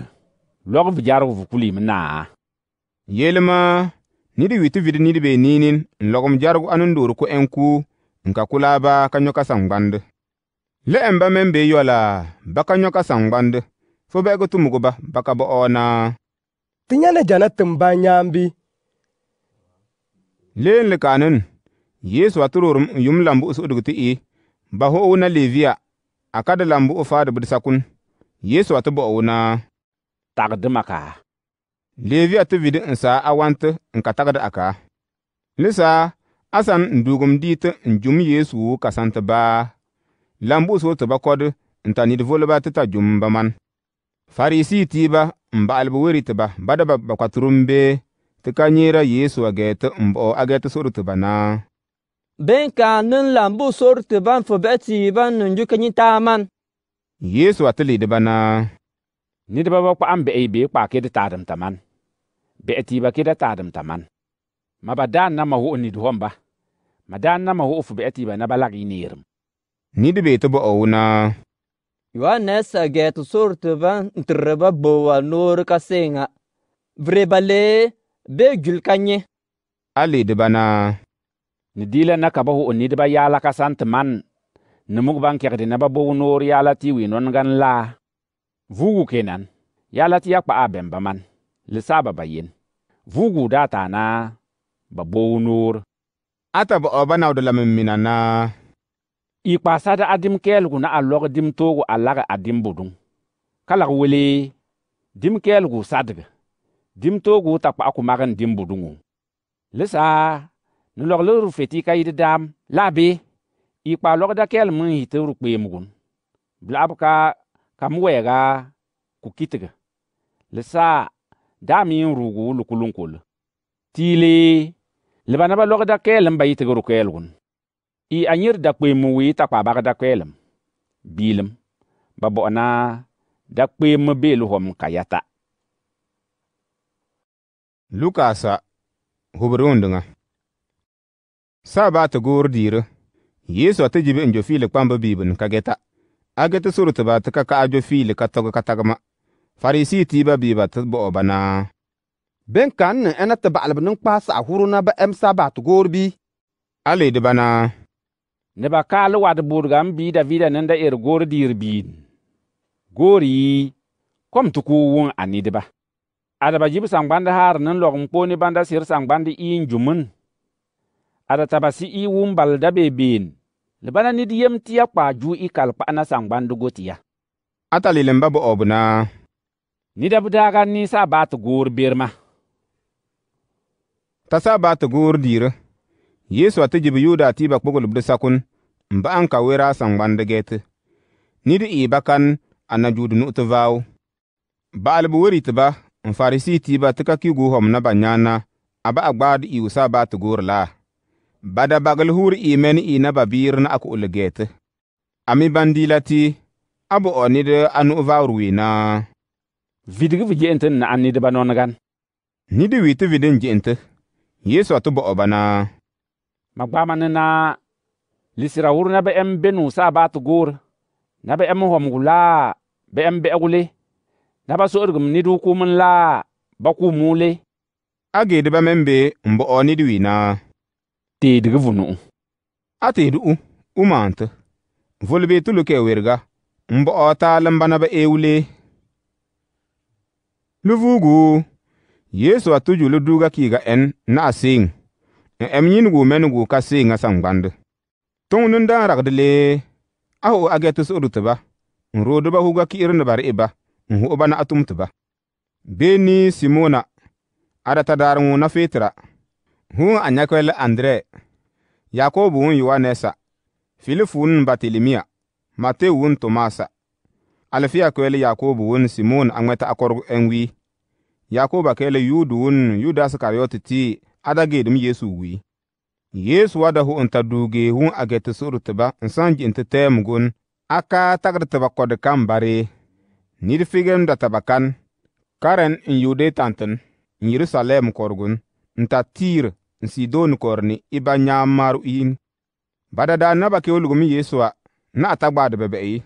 log vi jarg fu kulim na yelma nidi witu vidi nidi be ninin n logum jargu anun duru ku en ku n ka kulaba ka nyoka sangband le en ba men be yola ba ka nyoka sangband fo bego tumuguba mpaka bo ona tinyale jana tumba nyambi leen likanun yesu n yum lambu usudug ti i ba ho na leviya akada lambu ufaadu bidsakun yesu atu bo ona tagdimaka leviya tu vidi nsa awanti nka tagdi aka san n ndugum diiti n jum yesu kasanti baa lambu so ti ba kod nta nidvolba ti ta jum ba man farisi tiba mba'al bu weri tiba bada ba kwaturum be ti ka nyera yesu age ti mbo age ti sori na ben ka nin lambu sori tiban fo be tiban nunju kanyi taman yesu ati li diba na nidiba ba kpa'am be'e bee kpa kedi taadim taman be'e tiiba keda taadim taman ma ba daan na ma wu'u nidi homba ma daan na ma wu'u fu be'e na ba lag yi neerim nidi bee ti bo'o na Yohanes aget sortiva ntreba bowa nor kasenga. Vrebale be julkanye. Ali dibana. Nidila nakabahu onidiba yala kasant man. Nemug bankerde naba bowu nor yala tiwi nongan la. Vugu kenan. Yala ti yakpa abemba man. Lisaba bayin. Vugu data na. Babowu nor. Ata ba obana udala miminana y kpaasada a dɩm kɛɛlgu na a lɔg dɩm toogo a lag a dɩm budum ka lag wele dɩm kɛɛlgu sadg dɩm toogu t'a kpa'ku kumag n dɩm budungũ le saa ne lɔg le ka yɩd daam la a be y kpaa lɔgda kɛɛlem n yɩ rukpeemgun rʋ bla b ka kam wɛɛga ku kitg le saa daam yɩ n rʋʋgu lukulun kol tiile le ba naba lɔgda kɛɛlem ba yɩ tɩg rʋ kɛɛlgun y a yĩr dakpeem wɩɩ t'a kpaa bag dakɛɛlem biilem ba bɔ'ɔna dakpeem beelfɔm ka yata lukaasa hubri wundiŋa saabaa tɩ goor diirɔ yeesu a tɩ jibe n jofiili kpãmb biibn ka geta a get sor tɩ ka ka a jofiili ka tɔg ka tagma farisii tiiba biiba tɩ bɔ'ɔ ba naa bẽn ka n ni ẽna tɩ baglb nin kpaa saɣa huruna ba ɛm saabaa tɩ goor bii a leed ba naa neba kaal wat burga n bɩɩda vɩɩda nẽnda er goor diir biin goor yɩ kom tɩ kʋʋ wʋng a nidba adaba yib sãngbãnd haar nen lɔgem kpoog ne bãnda sɩr sãngbãnd ɩ n jumun ada taba sɩ ɩ wʋm bal da bee been li bana nid yem tɩ ya kpaa juu ɩ kal kpa'ana sãngbãnd go tɩ ya a t'a lɩlen ba bo'o na nida bu daaga ninsaa baa tɩ goor berma t'a saa baa tɩ goor dɩɩrã yesu ati jibu yuda ti bak bugul bdi sakun mba an ka wera sangbandi geti nidi i bakan ana judu nu ti vau ba'alibu weri tiba n farisi tiba ti ka kigu hom na ba nyana aba a gbaadi iu sa ba ti gori la bada bagil hur i men i na ba biir na aku uli geti ami bandi la ti abu o nidi a nu vaur wina vidigi vije'inti n na'an nidi ba nonigan nidi wi ti vidin je'inti yesu ati bo'o ba na magwama ni na lisira wur na be em benu sa ba tu gur na be em hom gula be em be agule na ba so ergum ni du kumun la ba ku mule age de ba membe mbo oni di wina te de vunu a te du umant volbe tulu ke werga mbo ota lamba na ba ewule luvugu yesu atujulu duga kiga en na asing n ɛm yĩnugu mɛnugu ka sɩɩngã sãngbãnd tʋng nũn da n ragd le a ho agɛ tɩ so'odu tɩ ba n roodba huga ki'irendba e ba n ho'ba na a tʋm tɩ ba bee ni simona a na tadaar hu feetira hũu a nyakɛl andrɛ yakobu wun yohanesa filifu wun batilimiya mateu wun tomasa alfiya kwel yakobu wun simon a ŋmɛta a kɔrg ɛn wi yakoba kɛl yuudu wun yudas karyɔti adage dum yesu wi yesu wada hu nta duge hu age te suru tiba nsanji nte temugun aka tagir tiba kod kam bare nir figem da tabakan kan karen n yude tantin n jerusalem korgun nta tir nsi don korni iba maru iin badada naba ke yesu yesuwa na ata gbadba be'i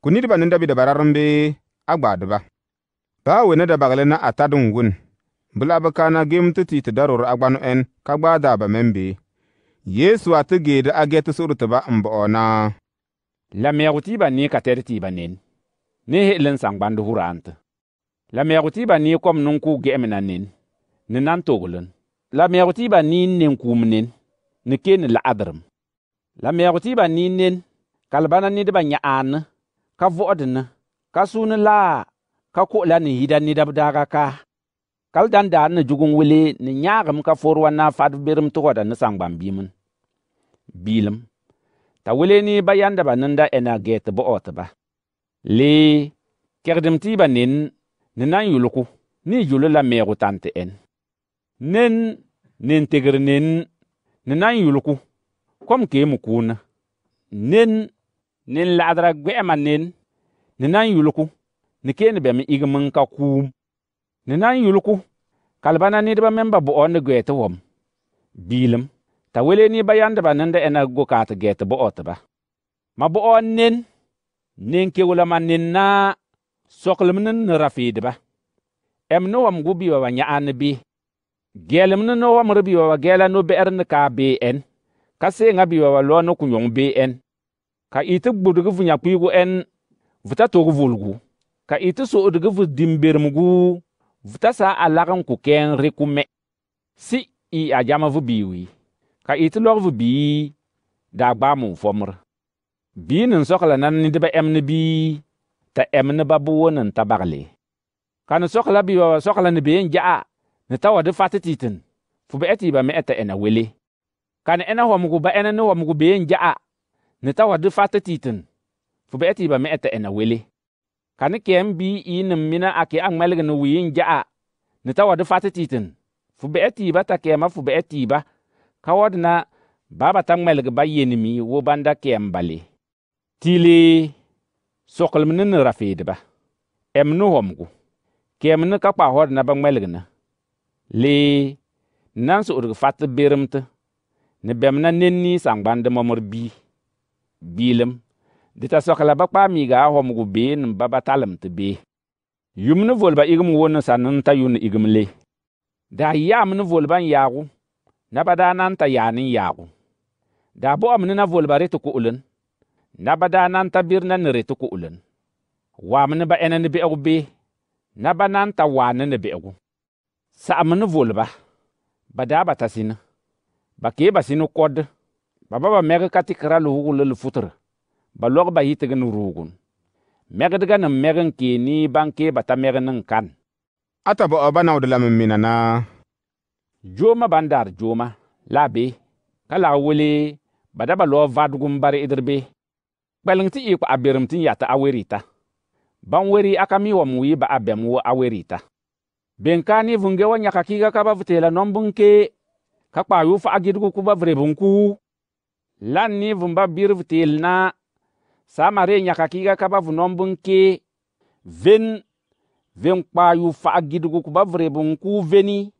ku nidba nindabi da bararumbe a gbadba ba wene da bagle na atadun gun bila bi kana gem ti ti ti darur agbanu en ka gbaada ba men be yesu a ti geedi a get sur ti ba n bo'o na la meegu tiiba nii ka ted tiiba nen ne he'len sangbandi huraant la meegu tiiba nii kom nin kuu ge'em na nen ni nan toglun la meegu tiiba nii nen kuum nen ni kee ni la'adrem la meegu tiiba nii nen ka li bana nidba nya'aanni ka vo'odini ka suuni laa ka ku'la ni yida nidab daaga kaa kal dan daan ni jugun wili ni nyagam ka forwa na fad birim to da ni sangbam bimin bilim ta wili ni ba da banin da ena get bo ot ba li kerdim ti banin ni nan yuluku ni yulu la meru tante en nen nen tegr nen ni nan yuluku kom ke mu kuna nen nen ladra gwema nen ni nan yuluku ni ken be mi igmin ka kuum ni na n yulku kalba na nidba meŋ ba bo'o ni gwe wɔm wom biilim ta wele ni ba yandiba nindi ena go kaa ti gwe bo'o ti ba ma bo'o nin nin kewula ma nin na soklim nin ni rafiidiba em ni wom gu wa nya'a ni bi gelim ni ni womri biwa wa gela no be'er ni kaa bi en ka seŋa bi wa lo ni kunyɔŋ bi en ka iti gbudigi vunya kpiigu en vita togu vulgu ka iti so'odigi vu dimberemgu vutasa a lagn ku kɛɛn rɩk mɛ sɩ y a yama vubiiwi ka y tɩ lɔg vubii daa gbaam n bii nin sɔk la nan nidba bii t'a ɛmni ba bʋʋ nin ta bagle ka ni bi la bii wa sɔk la ni ja'a ne ta wa di fat titin fu ba ɛti ba weli. ta ena wele ka ni ɛna wɔmgu ba ɛna ni wɔmgu ja'a ne ta wa di titin fu ba ɛti ba me ta ɛna wele kan kem bi i nim mina ake a ngmalg ni n ja'a ni ta wadu fati titin fu be tiba ta kema fu be tiba ka wadna baba ta ngmalg ba yenimi wo ban banda kem bali tili sokol min ni rafid ba em nu homgu kem ni ka kpa hodna ba ngmalg na li nan su urg fat berimti ni bɛm na nen nenni sangbandi momor bii bilim Di ta soka la ba kpa miga homgu be ba ba talim ti be. Yum ni volba igim wo ni san nin ta yu ni igim le. Da yam ni n yaagu na ba da nan ta yanin n yaagu daa am ni na volba re ti ku'ulin, na ba da nan ta bir na ni re ti ku'ulin. Wam ni ba ene ni be'egu be, na ba nan ta wani ni be'egu. Sa'am ni volba, ba daa ba ta sini, ba ke ba sini kɔd ba ba ba mɛg ka tikra kira luhugu lil futur. ba ba yitg n rʋʋgun megdga nin meg n ni banke ba ta meg kan ata bo'o ba nawd la min mina na jooma ban daar jooma la a be ka ba da ba lo vadgum bar idr be kpɛlŋ tɩ ɩɩk a berem tɩ n yaa tɩ a a ka mi ba a bɛm wo a ni vunge wa nyaka kiga ka ba vutela bunke ka kpa yu fa agidgu ku ba bunku lan ni vumba bir samari nyaka kiga kaba vunon bun ke ven ven kwayu fa'a gidugu kuba vre bun ku veni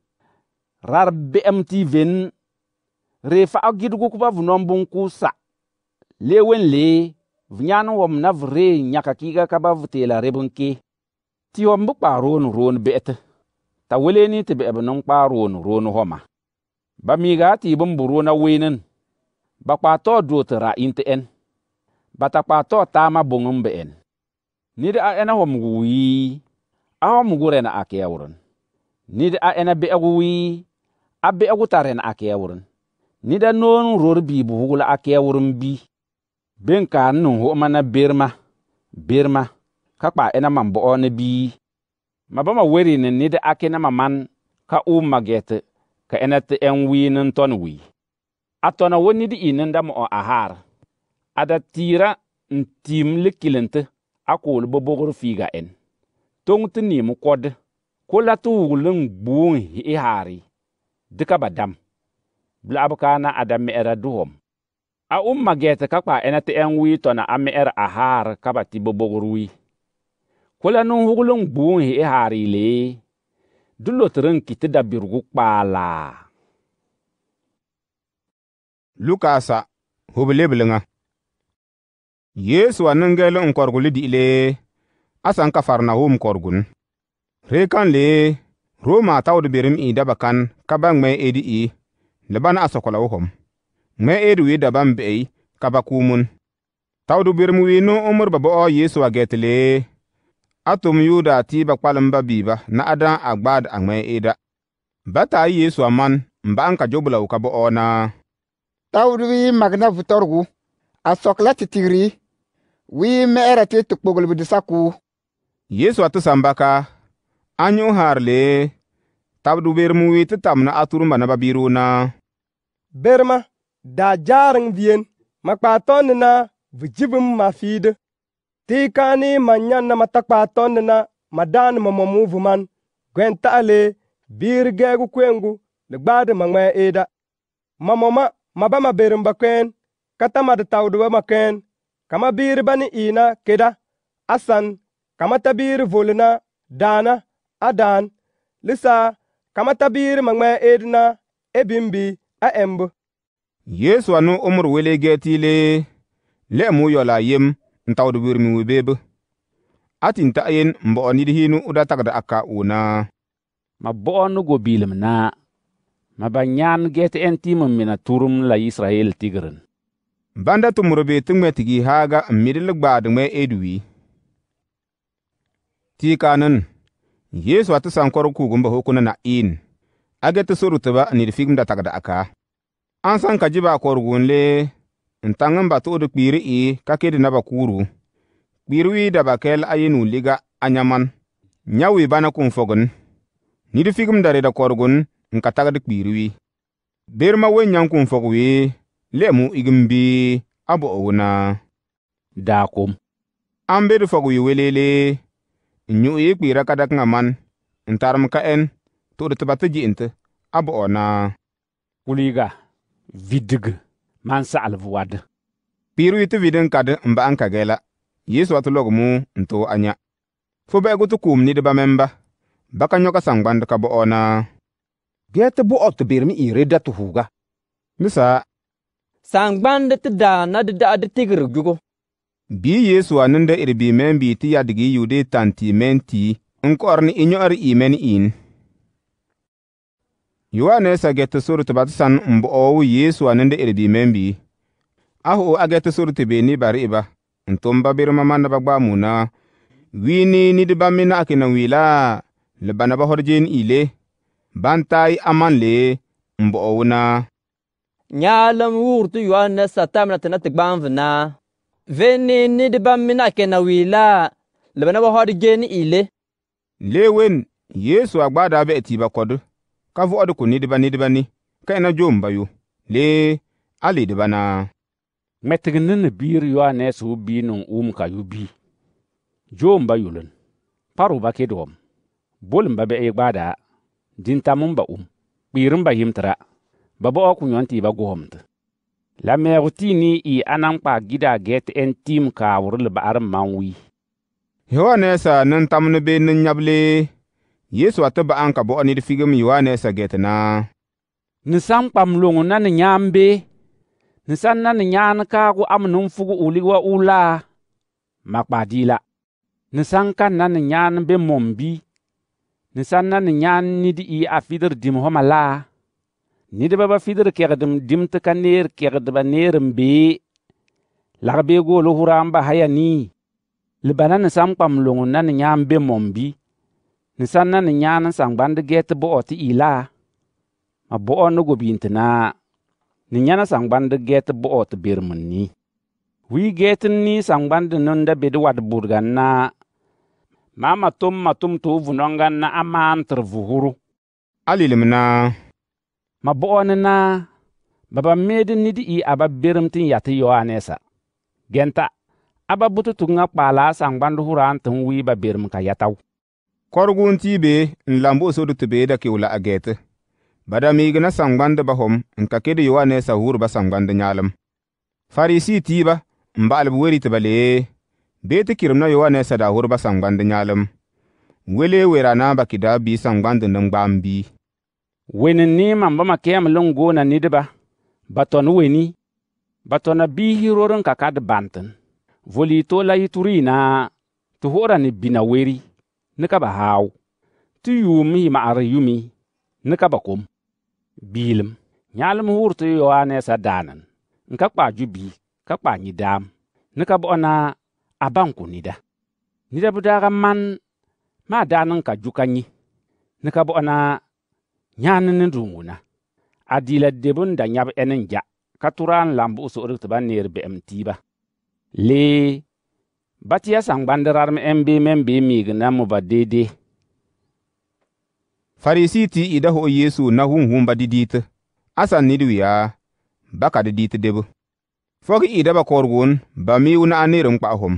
rar bmt ven re fa'a gidugu kuba vunon bun ku sa lewen le vnyan wom na vre nyaka kiga kaba vtela re bun ke ti wom bu kpa ron ron bet ta weleni ti be bun kpa ron ron homa ba miga ti bun buru na wenin ba kpa to do tara inte en ta kpaa to taama bongum be en nid a ena hom wii a hom guren a kewrun nid a ena be wii a ta gutaren a kewrun nid a noon ror bii bu hugula a kewrun bi ben kaan nun ho na berma berma ka kpaa ena man bo ne bi ma bama weri ne nid a kena ma man ka u magete ka ena te en wii nin ton wii a tɔna wo nid i da mo a haar ada tira n tiim likilintə a kuul bo bogr fiiga en tong tə niim kɔd ko la tə wugl n gbuu n hi'i e haari dəka ba dam bla b kaana ada me'era duhom a umma geetə ka kpaa ena tə en wii tɔna a me'er a haar ka ba ti bo bogr wii ko la nin wugl n gbuu n hi'i e haari lee duk lotr n ki tə da birgu kpaalaa lukasa hubu yesu anengele nkorgu lidi'le asan kafarnahum korgun rekan le roma tawdu berim i dabakan kaba ŋme edi i leban asokola wuhom ŋme edi wi daban be'ei kaba kumun tawdu berim winu umur baba o yesu ageti le atum yuda tiba kpalim ba biba na adan agbad a ŋme eda bata yesu aman mba'an ka jobulawu kaba o na tawdu wi magna vutorgu a sokla titigri wii me'ere ti ti kpoglibidi saku yesu a ti sambaka a nyu haar le tabdu berimu wii ti tam na a turumba na babiru na berima daa jaariŋ wiyen ma kpaa tɔnni na vijibim ma fiidi ti i kaani ma nyanna ma ta kpaa tɔnni na ma daani ma momu vuman gwɛn ta'a le biiri gɛɛgu kwengu li gbaadi ma ŋmɛ ida ma moma ma ba ma berimba kwɛɛn ka ta ma di tawdiba ma kwɛɛn kama biiri bani Ina keda asan kama tabir volena dana adan lisa kama tabiiri maŋmɛ eedina ebimbi a embu yesu anu umur wele getile le mu yola yem ntawdu wir mi webebe atin ta yen mbo ni hinu uda tagda aka una ma bo nu go bilim ma banyan get mina turum la israel tigren banda tumuro be ti ŋwe tigi haga n midil gbaadi ŋwe edwi tikanin yesu ati sankor kugumba hokuna na in age ti sorutuba nid da tagda aka an san ka jiba korgun le n taŋin ba tu'udu kpiiri i ka kedi naba kuuru kpiiri wi daba kel ayenu liga anyaman nya wi bana kun fogin nid da reda korgun n ka tagdi kpiiri wi berma wen nyan kun lemu igin bi abo'owuna daakum an bed fogu yi welele n yu yi ka kadakiŋa man n tarim ka en tu'ud tiba ti ji'inti abo'ona kuliiga vidigi man sa'alibu wad kpiiru yi ti vidin kad n ba'an kagela yesu wa ti logumu n too anya fu be'igu ti kuum nidiba memba baka nyo ka sangbandi ka bo'ona gia ti bo'o ti berimi iire da ti huuga nisa san gbande ti daa na di da'a di tigir gyugo bi yesu a nunde ir bi men bi ti yadigi yudi tan ti men ti n kɔrni i nyɔ'r i men iin yohanes a gɛti sur ti ba ti san n bɔ'ɔ wu yesu a nunde ir bi men bi a ho'o a gɛti sur ti be ni bari'iba n tum ba birima ma naba gba muna wini nidi ba mi na'aki na wila li ba naba hɔrjen ile ban taai aman le n bɔ'ɔ wu na nyalam wurtu yoanna satamna tana tigbanvna venini dibammina kena wila labana wahod geni ile lewen yesu agbada be tiba kodu ka vo'od ku nidiba nidiba ni ka ena jomba yo le ali diba na metigni ni biir yoanes wu bi niŋ wum ka yu bii jomba yulun paru ba kidwom bolum ba be yi e gbadaa dintamun ba um kpiirin ba yimtira ba bo ku yon ti ba gohomte la meegu tini i anan kpa gida get en tim kaawur le ba'ar man wi yohanesa nin tam ni be nin nyable yesu a ti ba'an ka bo'o nid figim yohanesa get na ni san kpam longu na ni nyaan be ni san na ni nyaan kaagu am nin fugu ulig wa ulaa ma kpa diila ni san kan na ni nyaan be mom bi ni san na ni nyaan nid i a fidir dim homa laa nidba ba fidr kegdem dimt ka neer kegdba neer n bee lag beego lo huram ba haya nii li bana ni san kpam longen na ni nyaa n be mom bi ni san na ni nyaa n san gbandi gɛɛti bɔ'ɔ ti ilaa ma bɔ'ɔ ni gobiin ti naa ni nyana san gbandi gɛɛti bɔ'ɔ ti berimin ni wii gɛɛtin nii san gbandi da be di wadi burgan naa maa ma tom ma tum ti o na a maan tiri vuhuru a lilim naa ma bo'oni na ba ba meedi nidi-i a ba berem n ya ti yohanesa genta a ba butu tuŋa kpaala sangbandu huran tin wii ba berem ka yatau korgun ti be n lambu osodu ti be da kiwla a da bada na sangbandi ba hom n ka kedi yohanesa huru ba sangbandi nyaalem farisi ti n ba'alb weri ti ba lee bee ti kirim na yohanesa da huru ba sangbandi nyaalem wele wera na ba kida bii sangbandi nin gbaam bii Weni ni mamba kem lungu na nidba. Baton weni. Batona bihi rorin kakad bantin. Voli to la yituri na tuhora ni bina weri. ka ba haw. Tu yumi ma ar yumi. ka ba kom. Bilim. Nyalum hurtu yoane sa danan. Nka kwa jubi. Ka nyi kwa nyidam. Nika ba ona abanku nida. Nida budaga man. Ma danan ka jukanyi. ka ba na nyani ni duungu na a diila debun da nyab enin ja ka turaan lam bu'u so'orig ti ba neer be'em tiiba lee batiya sangbandi rarim en bee men bee miigin na mu ba deedee farisi ti da ho yeesu na hun hun ba didit asan nidu ya baka didit debu fog da ba korgun ba miu na anirin kpa hom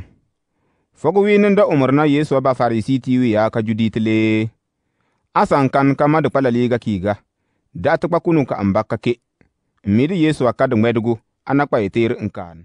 fog winin da umarna yesu ba farisi ti ya ka judit lee san kan ka madu kpala liiga kiiga dati kpa kunu ka n bakka ke midi yesu a kadu ŋmɛdigu ana kpa yitiir n kaan